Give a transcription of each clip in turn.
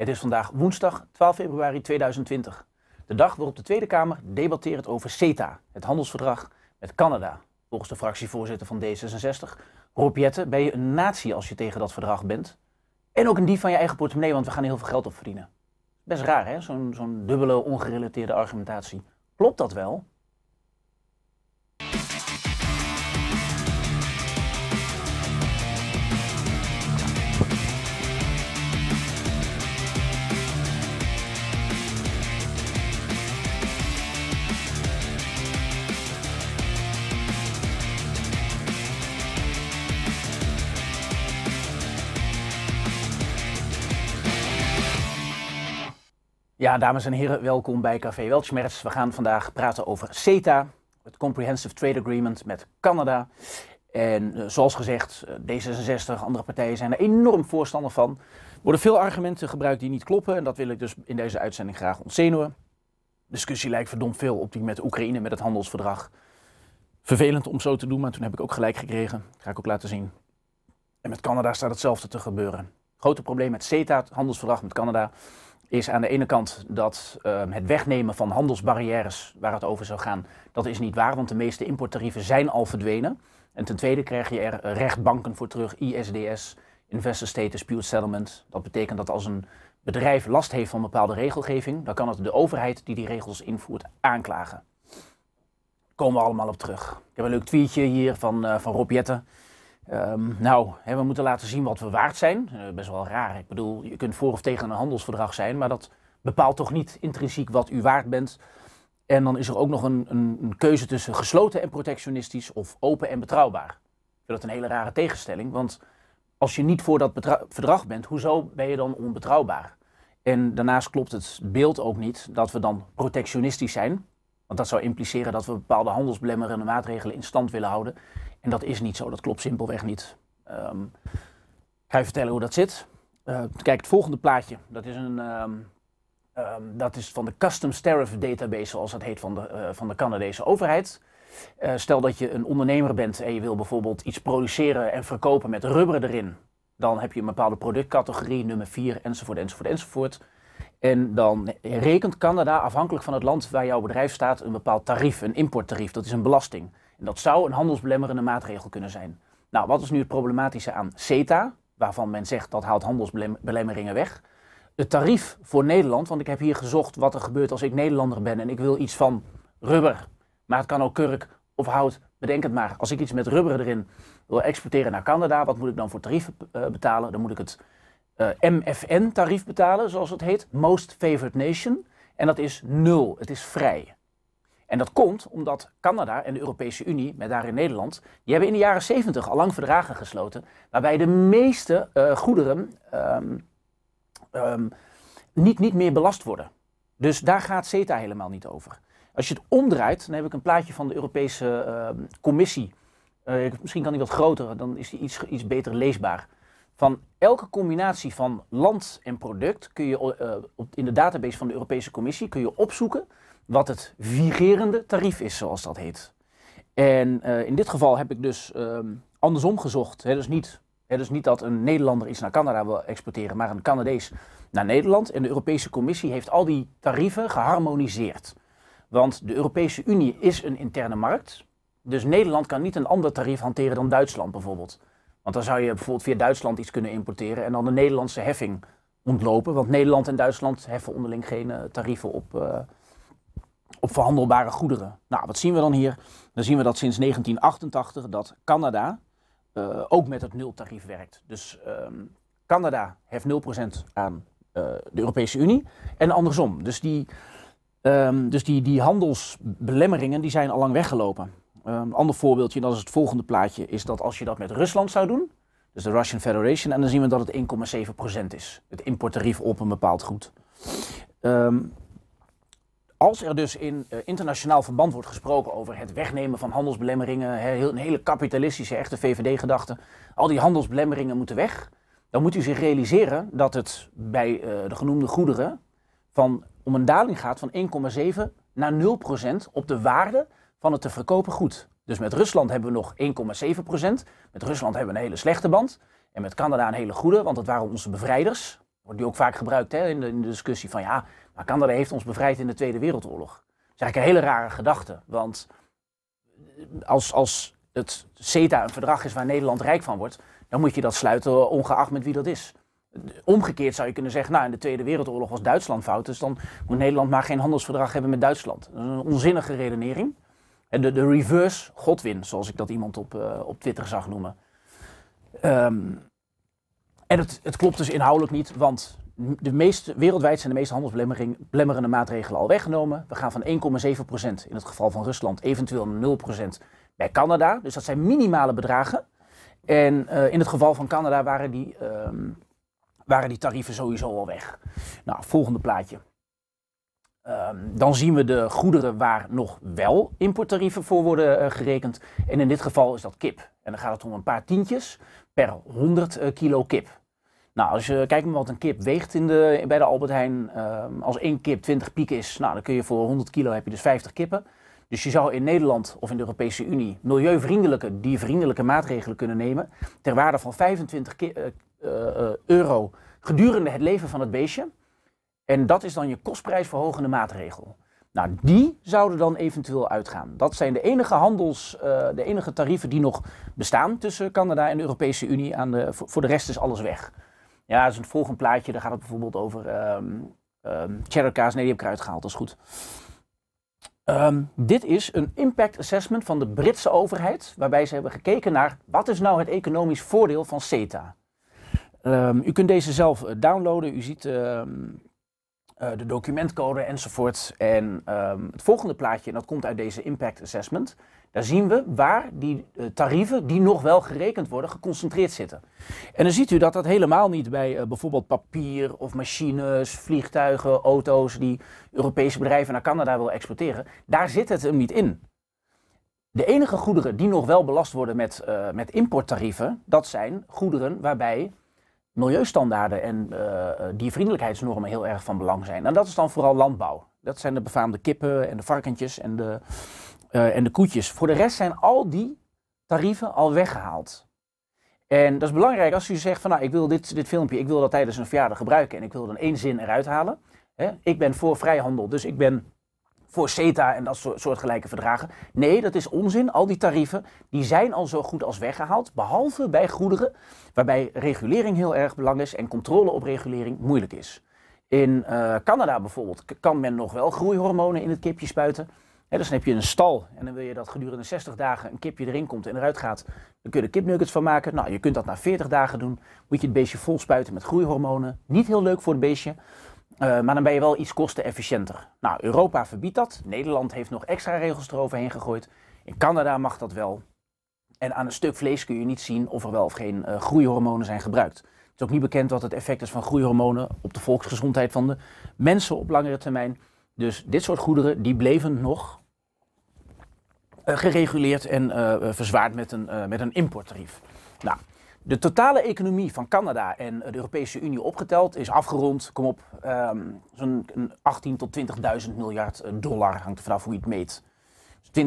Het is vandaag woensdag 12 februari 2020. De dag waarop de Tweede Kamer debatteert over CETA, het handelsverdrag met Canada. Volgens de fractievoorzitter van D66, Rob Jetten, ben je een natie als je tegen dat verdrag bent. En ook een dief van je eigen portemonnee, want we gaan heel veel geld op verdienen. Best raar, hè? Zo'n zo'n dubbele, ongerelateerde argumentatie. Klopt dat wel? Ja, dames en heren, welkom bij Café Weltschmerz. We gaan vandaag praten over CETA, het Comprehensive Trade Agreement met Canada. En eh, zoals gezegd, eh, D66, andere partijen zijn er enorm voorstander van. Er worden veel argumenten gebruikt die niet kloppen en dat wil ik dus in deze uitzending graag ontzenuwen. De discussie lijkt verdomd veel op die met Oekraïne, met het handelsverdrag. Vervelend om zo te doen, maar toen heb ik ook gelijk gekregen. ga ik ook laten zien. En met Canada staat hetzelfde te gebeuren. Grote probleem met CETA, het handelsverdrag met Canada is aan de ene kant dat ehm, het wegnemen van handelsbarrières waar het over zou gaan, dat is niet waar, want de meeste importtarieven zijn al verdwenen. En ten tweede krijg je er rechtbanken voor terug, ISDS, Investor State Dispute Settlement. Dat betekent dat als een bedrijf last heeft van bepaalde regelgeving, dan kan het de overheid die die regels invoert aanklagen. komen we allemaal op terug. Ik heb een leuk tweetje hier van, eh, van Rob Jetten. Ehm, nou, hè, we moeten laten zien wat we waard zijn. Eh, best wel raar. Ik bedoel, je kunt voor of tegen een handelsverdrag zijn, maar dat bepaalt toch niet intrinsiek wat u waard bent. En dan is er ook nog een, een, een keuze tussen gesloten en protectionistisch of open en betrouwbaar. Ik vind dat een hele rare tegenstelling, want als je niet voor dat verdrag bent, hoezo ben je dan onbetrouwbaar? En daarnaast klopt het beeld ook niet dat we dan protectionistisch zijn. Want dat zou impliceren dat we bepaalde handelsbelemmerende maatregelen in stand willen houden. En dat is niet zo, dat klopt simpelweg niet. Um, ehm, ik ga je vertellen hoe dat zit. Eh, kijk, het volgende plaatje, dat is, een, ehm, ehm, dat is van de Customs Tariff Database, zoals dat heet, van de, eh, van de Canadese overheid. Eh, stel dat je een ondernemer bent en je wil bijvoorbeeld iets produceren en verkopen met rubber erin. Dan heb je een bepaalde productcategorie, nummer 4, enzovoort, enzovoort, enzovoort. En dan rekent Canada afhankelijk van het land waar jouw bedrijf staat een bepaald tarief, een importtarief. Dat is een belasting. En dat zou een handelsbelemmerende maatregel kunnen zijn. Nou, wat is nu het problematische aan CETA, waarvan men zegt dat haalt handelsbelemmeringen weg? Het tarief voor Nederland, want ik heb hier gezocht wat er gebeurt als ik Nederlander ben en ik wil iets van rubber, maar het kan ook kurk of hout, bedenk het maar. Als ik iets met rubber erin wil exporteren naar Canada, wat moet ik dan voor tarief eh, betalen? Dan moet ik het eh, MFN-tarief betalen, zoals het heet, Most Favored Nation. En dat is nul, het is vrij. En dat komt omdat Canada en de Europese Unie, met daarin Nederland, die hebben in de jaren 70 al lang verdragen gesloten, waarbij de meeste eh, goederen ehm, ehm, niet, niet meer belast worden. Dus daar gaat CETA helemaal niet over. Als je het omdraait, dan heb ik een plaatje van de Europese ehm, Commissie. Eh, misschien kan die wat groter, dan is die iets, iets beter leesbaar. Van elke combinatie van land en product kun je eh, op, in de database van de Europese Commissie kun je opzoeken wat het vigerende tarief is, zoals dat heet. En eh, in dit geval heb ik dus ehm, andersom gezocht. Hè, dus, niet, hè, dus niet dat een Nederlander iets naar Canada wil exporteren, maar een Canadees naar Nederland. En de Europese Commissie heeft al die tarieven geharmoniseerd. Want de Europese Unie is een interne markt. Dus Nederland kan niet een ander tarief hanteren dan Duitsland bijvoorbeeld. Want dan zou je bijvoorbeeld via Duitsland iets kunnen importeren en dan de Nederlandse heffing ontlopen. Want Nederland en Duitsland heffen onderling geen eh, tarieven op, eh, op verhandelbare goederen. Nou, wat zien we dan hier? Dan zien we dat sinds 1988 dat Canada eh, ook met het nultarief werkt. Dus ehm, Canada heft 0% aan de Europese Unie en andersom. Dus die, ehm, dus die, die handelsbelemmeringen die zijn al lang weggelopen. Ehm, een ander voorbeeldje, dat is het volgende plaatje, is dat als je dat met Rusland zou doen, dus de Russian Federation, en dan zien we dat het 1,7% is, het importtarief op een bepaald goed. Ehm, als er dus in eh, internationaal verband wordt gesproken over het wegnemen van handelsbelemmeringen, een hele kapitalistische, echte VVD-gedachte, al die handelsbelemmeringen moeten weg, dan moet u zich realiseren dat het bij eh, de genoemde goederen van, om een daling gaat van 1,7 naar 0% op de waarde van het te verkopen goed. Dus met Rusland hebben we nog 1,7 procent. Met Rusland hebben we een hele slechte band. En met Canada een hele goede, want dat waren onze bevrijders. Wordt die ook vaak gebruikt hè, in, de, discussie van ja, maar Canada heeft ons bevrijd in de Tweede Wereldoorlog. Dat is eigenlijk een hele rare gedachte. Want eh, als, als het CETA een verdrag is waar Nederland rijk van wordt, dan moet je dat sluiten eh, ongeacht met wie dat is. Omgekeerd zou je kunnen zeggen, nou in de Tweede Wereldoorlog was Duitsland fout, dus dan moet Nederland maar geen handelsverdrag hebben met Duitsland. Dat is een onzinnige redenering. En de reverse Godwin, zoals ik dat iemand op, eh, op Twitter zag noemen. Ehm, en het, het klopt dus inhoudelijk niet, want de meeste, wereldwijd zijn de meeste handelsblemmerende maatregelen al weggenomen. We gaan van 1,7% in het geval van Rusland, eventueel 0% bij Canada. Dus dat zijn minimale bedragen. En eh, in het geval van Canada waren die, ehm, waren die tarieven sowieso al weg. Nou, volgende plaatje. Ehm, dan zien we de goederen waar nog wel importtarieven voor worden eh, gerekend. En in dit geval is dat kip. En dan gaat het om een paar tientjes per 100 eh, kilo kip. Nou, als je kijkt naar wat een kip weegt in de, bij de Albert Heijn, ehm, als één kip 20 piek is, nou, dan kun je voor 100 kilo heb je dus 50 kippen. Dus je zou in Nederland of in de Europese Unie milieuvriendelijke, diervriendelijke maatregelen kunnen nemen ter waarde van 25 eh, euro gedurende het leven van het beestje. En dat is dan je kostprijsverhogende maatregel. Nou, die zouden dan eventueel uitgaan. Dat zijn de enige handels, eh, de enige tarieven die nog bestaan tussen Canada en de Europese Unie. Aan de, voor, de rest is alles weg. Ja, dat is een volgend plaatje. Daar gaat het bijvoorbeeld over um, ehm, ehm, cheddarkaas. Nee, die heb ik eruit gehaald. Dat is goed. Ehm, dit is een impact assessment van de Britse overheid, waarbij ze hebben gekeken naar wat is nou het economisch voordeel van CETA. u kunt deze zelf eh, downloaden. U ziet eh, de documentcode enzovoort. En ehm, het volgende plaatje, en dat komt uit deze impact assessment, daar zien we waar die eh, tarieven die nog wel gerekend worden, geconcentreerd zitten. En dan ziet u dat dat helemaal niet bij eh, bijvoorbeeld papier of machines, vliegtuigen, auto's die Europese bedrijven naar Canada willen exporteren. Daar zit het hem niet in. De enige goederen die nog wel belast worden met, met importtarieven, dat zijn goederen waarbij milieustandaarden en uh, eh, eh, diervriendelijkheidsnormen heel erg van belang zijn. En dat is dan vooral landbouw. Dat zijn de befaamde kippen en de varkentjes en de, eh, en de koetjes. Voor de rest zijn al die tarieven al weggehaald. En dat is belangrijk als u zegt van nou ik wil dit, dit filmpje, ik wil dat tijdens een verjaardag gebruiken en ik wil dan één zin eruit halen. Hè? Ik ben voor vrijhandel, dus ik ben voor CETA en dat soort, soortgelijke verdragen. Nee, dat is onzin. Al die tarieven die zijn al zo goed als weggehaald, behalve bij goederen waarbij regulering heel erg belangrijk is en controle op regulering moeilijk is. In eh, Canada bijvoorbeeld kan men nog wel groeihormonen in het kipje spuiten. Dus dan heb je een stal en dan wil je dat gedurende 60 dagen een kipje erin komt en eruit gaat. Dan kun je er kipnuggets van maken. Nou, je kunt dat na 40 dagen doen. Moet je het beestje vol spuiten met groeihormonen. Niet heel leuk voor het beestje. Eh, maar dan ben je wel iets kostenefficiënter. Nou, Europa verbiedt dat. Nederland heeft nog extra regels eroverheen gegooid. In Canada mag dat wel. En aan een stuk vlees kun je niet zien of er wel of geen eh, groeihormonen zijn gebruikt. Het is ook niet bekend wat het effect is van groeihormonen op de volksgezondheid van de mensen op langere termijn. Dus dit soort goederen, die bleven nog eh, gereguleerd en verzwaard met een, met een importtarief. Nou, de totale economie van Canada en de Europese Unie opgeteld is afgerond, kom op, ehm, zo'n 18 tot 20.000 miljard eh, dollar hangt er vanaf hoe je het meet.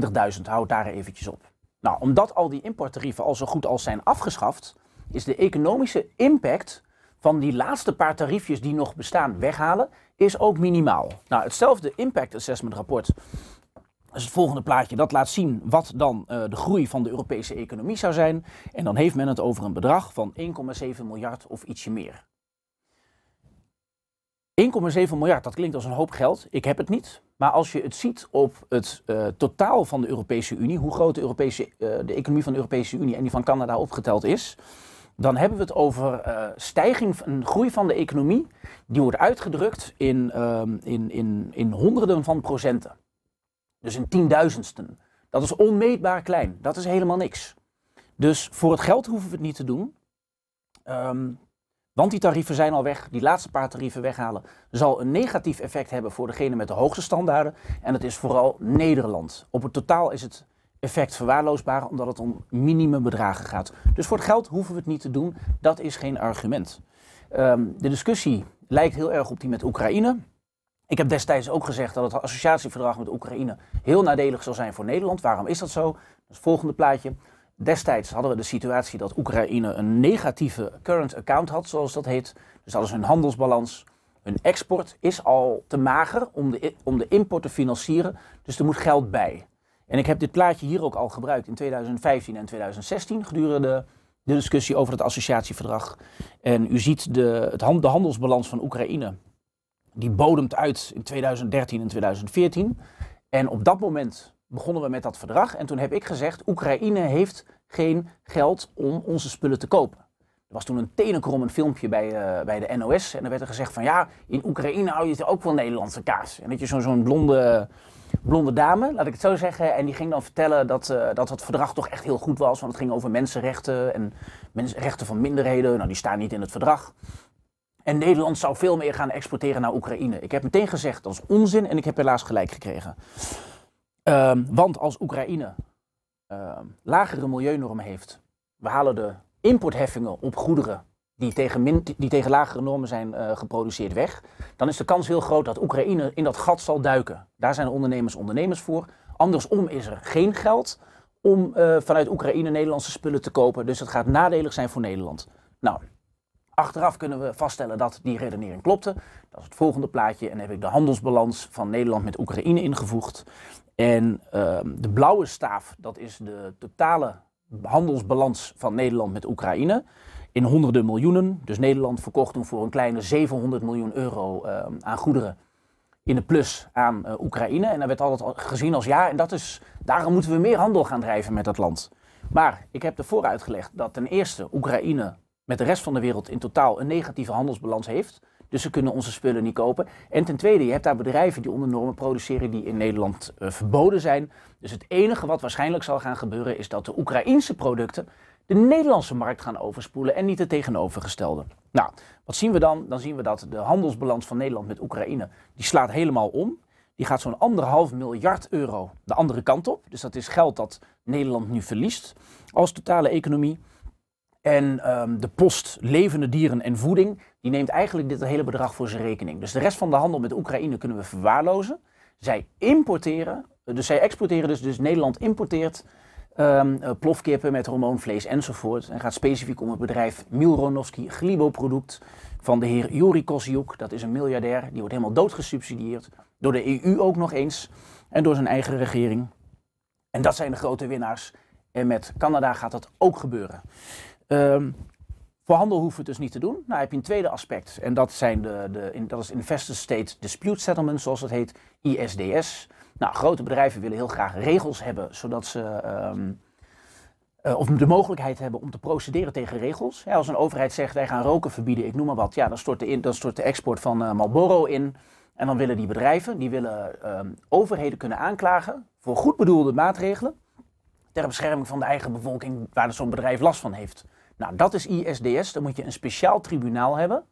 20.000, dus houd daar eventjes op. Nou, omdat al die importtarieven al zo goed als zijn afgeschaft, is de economische impact van die laatste paar tariefjes die nog bestaan weghalen, is ook minimaal. Nou, hetzelfde impact assessment rapport dus het volgende plaatje dat laat zien wat dan eh, de groei van de Europese economie zou zijn. En dan heeft men het over een bedrag van 1,7 miljard of ietsje meer. 1,7 miljard, dat klinkt als een hoop geld. Ik heb het niet. Maar als je het ziet op het eh, totaal van de Europese Unie, hoe groot de, Europese, eh, de economie van de Europese Unie en die van Canada opgeteld is, dan hebben we het over uh, stijging, een groei van de economie. Die wordt uitgedrukt in, ehm, in, in, in honderden van procenten. Dus in tienduizendsten. Dat is onmeetbaar klein. Dat is helemaal niks. Dus voor het geld hoeven we het niet te doen. Ehm, want die tarieven zijn al weg. Die laatste paar tarieven weghalen zal een negatief effect hebben voor degene met de hoogste standaarden. En dat is vooral Nederland. Op het totaal is het effect verwaarloosbaar omdat het om minimumbedragen gaat. Dus voor het geld hoeven we het niet te doen. Dat is geen argument. Ehm, de discussie lijkt heel erg op die met Oekraïne. Ik heb destijds ook gezegd dat het associatieverdrag met Oekraïne heel nadelig zou zijn voor Nederland. Waarom is dat zo? Dat is volgende plaatje. Destijds hadden we de situatie dat Oekraïne een negatieve current account had, zoals dat heet. Dus dat is hun handelsbalans. Hun export is al te mager om de, om de import te financieren, dus er moet geld bij. En ik heb dit plaatje hier ook al gebruikt in 2015 en 2016 gedurende de discussie over het associatieverdrag. En u ziet de, het, de handelsbalans van Oekraïne die bodemt uit in 2013 en 2014. En op dat moment begonnen we met dat verdrag. En toen heb ik gezegd, Oekraïne heeft geen geld om onze spullen te kopen. Er was toen een tenenkrommend filmpje bij, eh, bij de NOS. En er werd er gezegd van ja, in Oekraïne hou je het ook wel Nederlandse kaas. En dat je zo'n zo'n blonde, blonde dame, laat ik het zo zeggen. En die ging dan vertellen dat, uh, dat het verdrag toch echt heel goed was. Want het ging over mensenrechten en mensenrechten van minderheden. Nou, die staan niet in het verdrag. En Nederland zou veel meer gaan exporteren naar Oekraïne. Ik heb meteen gezegd, dat is onzin en ik heb helaas gelijk gekregen. Ehm, want als Oekraïne ehm, lagere milieunormen heeft, we halen de importheffingen op goederen die tegen, die tegen lagere normen zijn eh, geproduceerd weg, dan is de kans heel groot dat Oekraïne in dat gat zal duiken. Daar zijn ondernemers ondernemers voor. Andersom is er geen geld om eh, vanuit Oekraïne Nederlandse spullen te kopen, dus dat gaat nadelig zijn voor Nederland. Nou, Achteraf kunnen we vaststellen dat die redenering klopte. Dat is het volgende plaatje. En heb ik de handelsbalans van Nederland met Oekraïne ingevoegd. En ehm, de blauwe staaf, dat is de totale handelsbalans van Nederland met Oekraïne. In honderden miljoenen. Dus Nederland verkocht toen voor een kleine 700 miljoen euro ehm, aan goederen in de plus aan eh, Oekraïne. En dat werd altijd gezien als ja, en dat is, daarom moeten we meer handel gaan drijven met dat land. Maar ik heb ervoor uitgelegd dat ten eerste Oekraïne met de rest van de wereld in totaal een negatieve handelsbalans heeft. Dus ze kunnen onze spullen niet kopen. En ten tweede, je hebt daar bedrijven die onder normen produceren die in Nederland eh, verboden zijn. Dus het enige wat waarschijnlijk zal gaan gebeuren is dat de Oekraïense producten de Nederlandse markt gaan overspoelen en niet het tegenovergestelde. Nou, wat zien we dan? Dan zien we dat de handelsbalans van Nederland met Oekraïne, die slaat helemaal om. Die gaat zo'n anderhalf miljard euro de andere kant op. Dus dat is geld dat Nederland nu verliest als totale economie. En ehm, de post levende dieren en voeding, die neemt eigenlijk dit hele bedrag voor zijn rekening. Dus de rest van de handel met Oekraïne kunnen we verwaarlozen. Zij importeren, dus zij exporteren dus, dus Nederland importeert ehm, eh, plofkippen met hormoonvlees enzovoort. En gaat specifiek om het bedrijf Milronovski Glibo-product van de heer Juri Kosiuk. Dat is een miljardair, die wordt helemaal doodgesubsidieerd. Door de EU ook nog eens en door zijn eigen regering. En dat zijn de grote winnaars. En met Canada gaat dat ook gebeuren. Um, voor handel hoeven we het dus niet te doen. Nou heb je een tweede aspect. En dat, zijn de, de in, dat is Investor State Dispute Settlement, zoals dat heet, ISDS. Nou, grote bedrijven willen heel graag regels hebben, zodat ze. Ehm, eh, of de mogelijkheid hebben om te procederen tegen regels. als een overheid zegt wij gaan roken verbieden, ik noem maar wat, ja, dan stort de, dan stort de export van eh, Marlboro in. En dan willen die bedrijven, die willen ehm, overheden kunnen aanklagen voor goed bedoelde maatregelen ter bescherming van de eigen bevolking waar zo'n bedrijf last van heeft. Nou, dat is ISDS. Dan moet je een speciaal tribunaal hebben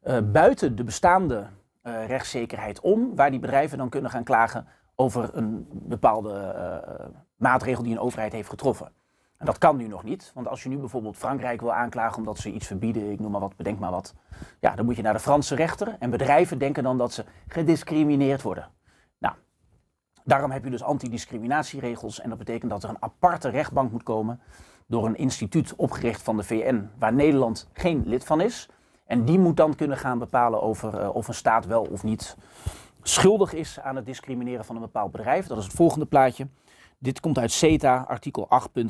eh, buiten de bestaande uh, rechtszekerheid om, waar die bedrijven dan kunnen gaan klagen over een bepaalde eh, maatregel die een overheid heeft getroffen. En dat kan nu nog niet, want als je nu bijvoorbeeld Frankrijk wil aanklagen omdat ze iets verbieden, ik noem maar wat, bedenk maar wat, ja, dan moet je naar de Franse rechter en bedrijven denken dan dat ze gediscrimineerd worden. Daarom heb je dus antidiscriminatieregels en dat betekent dat er een aparte rechtbank moet komen door een instituut opgericht van de VN waar Nederland geen lid van is. En die moet dan kunnen gaan bepalen over eh, of een staat wel of niet schuldig is aan het discrimineren van een bepaald bedrijf. Dat is het volgende plaatje. Dit komt uit CETA, artikel 8.39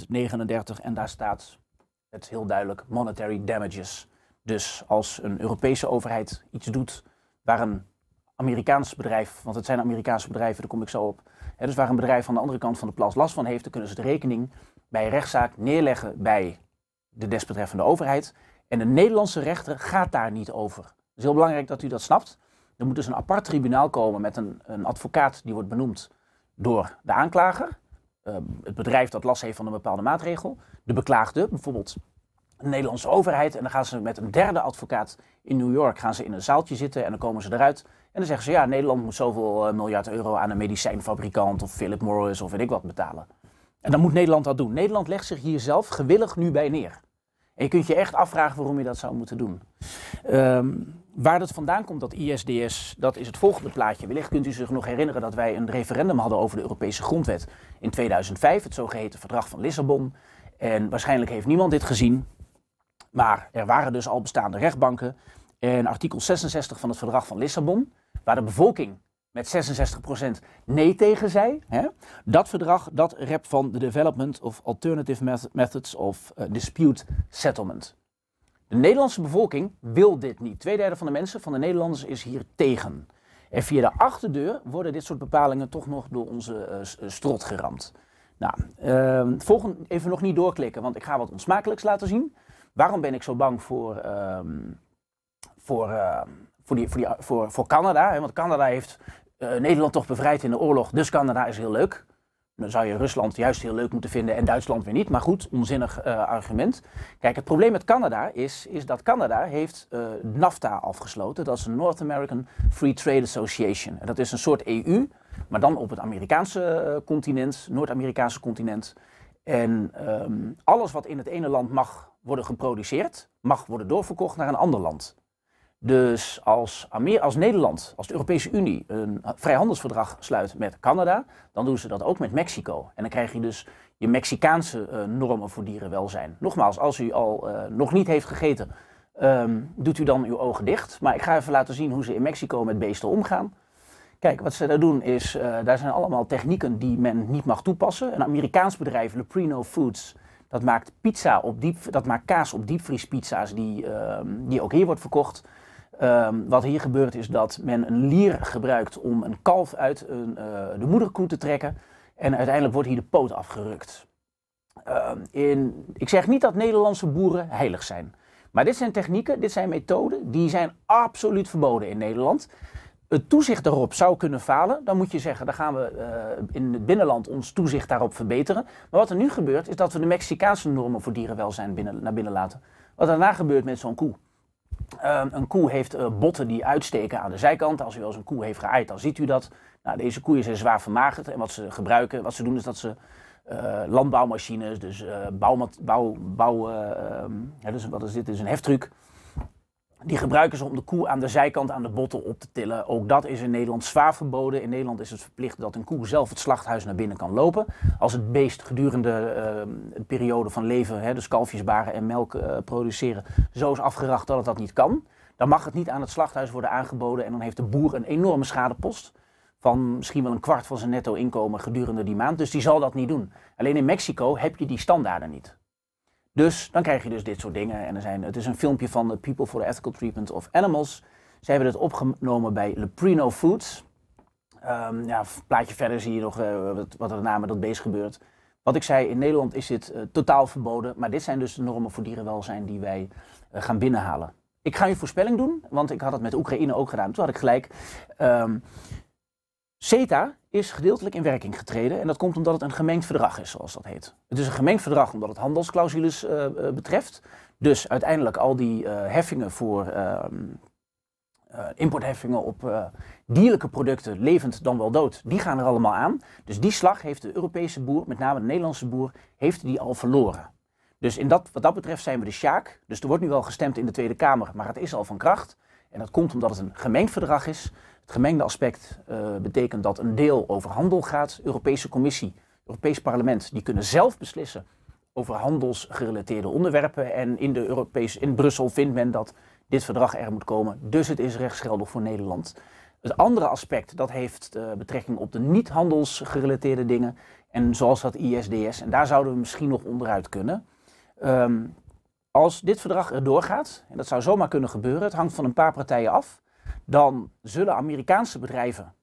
en daar staat het heel duidelijk monetary damages. Dus als een Europese overheid iets doet waar een Amerikaans bedrijf, want het zijn Amerikaanse bedrijven, daar kom ik zo op. dus waar een bedrijf aan de andere kant van de plas last van heeft, dan kunnen ze de rekening bij een rechtszaak neerleggen bij de desbetreffende overheid. En de Nederlandse rechter gaat daar niet over. Het is heel belangrijk dat u dat snapt. Er moet dus een apart tribunaal komen met een, een advocaat die wordt benoemd door de aanklager. Eh, het bedrijf dat last heeft van een bepaalde maatregel. De beklaagde, bijvoorbeeld de Nederlandse overheid. En dan gaan ze met een derde advocaat in New York gaan ze in een zaaltje zitten en dan komen ze eruit. En dan zeggen ze, ja, Nederland moet zoveel eh, miljard euro aan een medicijnfabrikant of Philip Morris of weet ik wat betalen. En dan moet Nederland dat doen. Nederland legt zich hier zelf gewillig nu bij neer. En je kunt je echt afvragen waarom je dat zou moeten doen. Ehm, waar dat vandaan komt, dat ISDS, dat is het volgende plaatje. Wellicht kunt u zich nog herinneren dat wij een referendum hadden over de Europese grondwet in 2005, het zogeheten verdrag van Lissabon. En waarschijnlijk heeft niemand dit gezien. Maar er waren dus al bestaande rechtbanken. En artikel 66 van het verdrag van Lissabon, waar de bevolking met 66% nee tegen zei. Hè? Dat verdrag dat rep van de Development of Alternative Methods of eh, Dispute Settlement. De Nederlandse bevolking wil dit niet. Tweederde van de mensen, van de Nederlanders, is hier tegen. En via de achterdeur worden dit soort bepalingen toch nog door onze eh, eh, strot geramd. Nou, ehm, volgende, even nog niet doorklikken, want ik ga wat onsmakelijks laten zien. Waarom ben ik zo bang voor, ehm, voor ehm, voor, die, voor, voor, Canada. Hè, want Canada heeft eh, Nederland toch bevrijd in de oorlog, dus Canada is heel leuk. Dan zou je Rusland juist heel leuk moeten vinden en Duitsland weer niet. Maar goed, onzinnig eh, argument. Kijk, het probleem met Canada is, is dat Canada heeft eh, NAFTA afgesloten. Dat is de North American Free Trade Association. En dat is een soort EU, maar dan op het Amerikaanse continent, Noord-Amerikaanse continent. En ehm, alles wat in het ene land mag worden geproduceerd, mag worden doorverkocht naar een ander land. Dus als, als Nederland, als de Europese Unie een vrijhandelsverdrag sluit met Canada, dan doen ze dat ook met Mexico. En dan krijg je dus je Mexicaanse eh, normen voor dierenwelzijn. Nogmaals, als u al eh, nog niet heeft gegeten, ehm, doet u dan uw ogen dicht. Maar ik ga even laten zien hoe ze in Mexico met beesten omgaan. Kijk, wat ze daar doen is, eh, daar zijn allemaal technieken die men niet mag toepassen. Een Amerikaans bedrijf, Leprino Foods, dat maakt, pizza op diep, dat maakt kaas op diepvriespizza's die, ehm, die ook hier wordt verkocht. Ehm, wat hier gebeurt is dat men een lier gebruikt om een kalf uit een, eh, de moederkoe te trekken. En uiteindelijk wordt hier de poot afgerukt. Ehm, in, ik zeg niet dat Nederlandse boeren heilig zijn. Maar dit zijn technieken, dit zijn methoden, die zijn absoluut verboden in Nederland. Het toezicht daarop zou kunnen falen. Dan moet je zeggen, dan gaan we eh, in het binnenland ons toezicht daarop verbeteren. Maar wat er nu gebeurt, is dat we de Mexicaanse normen voor dierenwelzijn binnen, naar binnen laten. Wat daarna gebeurt met zo'n koe. Ehm, een koe heeft eh, botten die uitsteken aan de zijkant. Als u wel eens een koe heeft geaaid, dan ziet u dat. Nou, deze koeien zijn zwaar vermagerd. En wat ze gebruiken, wat ze doen, is dat ze eh, landbouwmachines, dus uh, bouw, bouw, ehm, dus wat is dit? Dit is een heftruck. Die gebruiken ze om de koe aan de zijkant aan de botten op te tillen. Ook dat is in Nederland zwaar verboden. In Nederland is het verplicht dat een koe zelf het slachthuis naar binnen kan lopen. Als het beest gedurende uh, ehm, de periode van leven, hè, dus kalfjes baren en melk eh, produceren, zo is afgeracht dat het dat niet kan. Dan mag het niet aan het slachthuis worden aangeboden. En dan heeft de boer een enorme schadepost van misschien wel een kwart van zijn netto inkomen gedurende die maand. Dus die zal dat niet doen. Alleen in Mexico heb je die standaarden niet. Dus dan krijg je dus dit soort dingen. En er zijn, het is een filmpje van de People for the Ethical Treatment of Animals. Ze hebben het opgenomen bij Leprino Foods. Um, ja, plaatje verder zie je nog eh, wat, wat, er na met dat beest gebeurt. Wat ik zei, in Nederland is dit eh, totaal verboden. Maar dit zijn dus de normen voor dierenwelzijn die wij eh, gaan binnenhalen. Ik ga je voorspelling doen, want ik had het met Oekraïne ook gedaan. Toen had ik gelijk. Ehm, CETA is gedeeltelijk in werking getreden en dat komt omdat het een gemengd verdrag is, zoals dat heet. Het is een gemengd verdrag omdat het handelsclausules eh, eh, betreft. Dus uiteindelijk al die eh, heffingen voor ehm, importheffingen op dierlijke producten, levend dan wel dood, die gaan er allemaal aan. Dus die slag heeft de Europese boer, met name de Nederlandse boer, heeft die al verloren. Dus in dat, wat dat betreft zijn we de sjaak. Dus er wordt nu wel gestemd in de Tweede Kamer, maar het is al van kracht. En dat komt omdat het een gemengd verdrag is. Het gemengde aspect eh, betekent dat een deel over handel gaat. Europese Commissie, Europees Parlement, die kunnen zelf beslissen over handelsgerelateerde onderwerpen. En in, de Europees, in Brussel vindt men dat dit verdrag er moet komen. Dus het is rechtsgeldig voor Nederland. Het andere aspect, dat heeft eh, betrekking op de niet-handelsgerelateerde dingen. En zoals dat ISDS. En daar zouden we misschien nog onderuit kunnen. Ehm, als dit verdrag er doorgaat, en dat zou zomaar kunnen gebeuren, het hangt van een paar partijen af dan zullen Amerikaanse bedrijven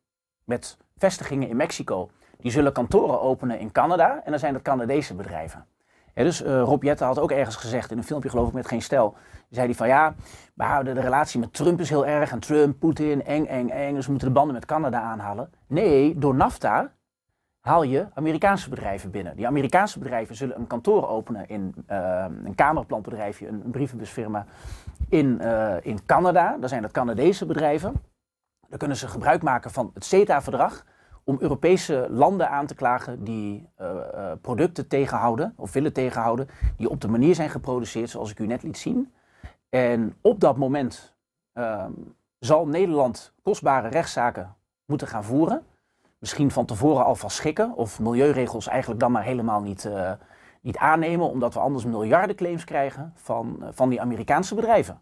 met vestigingen in Mexico, die zullen kantoren openen in Canada en dan zijn dat Canadese bedrijven. dus eh, Rob Jette had ook ergens gezegd in een filmpje, geloof ik, met geen stel, Zei hij van ja, we houden de relatie met Trump is heel erg en Trump, Poetin, eng, eng, eng. Dus we moeten de banden met Canada aanhalen. Nee, door NAFTA haal je Amerikaanse bedrijven binnen. Die Amerikaanse bedrijven zullen een kantoor openen in eh, een kamerplantbedrijfje, een, brievenbusfirma in, eh, in Canada. Daar zijn dat Canadese bedrijven. Dan kunnen ze gebruik maken van het CETA-verdrag om Europese landen aan te klagen die eh, producten tegenhouden of willen tegenhouden die op de manier zijn geproduceerd zoals ik u net liet zien. En op dat moment ehm, zal Nederland kostbare rechtszaken moeten gaan voeren misschien van tevoren al vast schikken. Of milieuregels eigenlijk dan maar helemaal niet, eh, niet aannemen, omdat we anders miljarden claims krijgen van, eh, van die Amerikaanse bedrijven.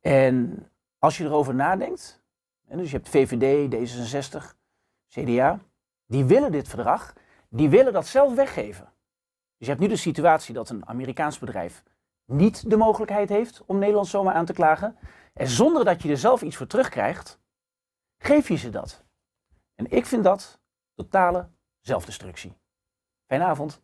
En als je erover nadenkt, dus je hebt VVD, D66, CDA, die willen dit verdrag, die willen dat zelf weggeven. Dus je hebt nu de situatie dat een Amerikaans bedrijf niet de mogelijkheid heeft om Nederland zomaar aan te klagen. En zonder dat je er zelf iets voor terugkrijgt, geef je ze dat. En ik vind dat totale zelfdestructie. Fijne avond.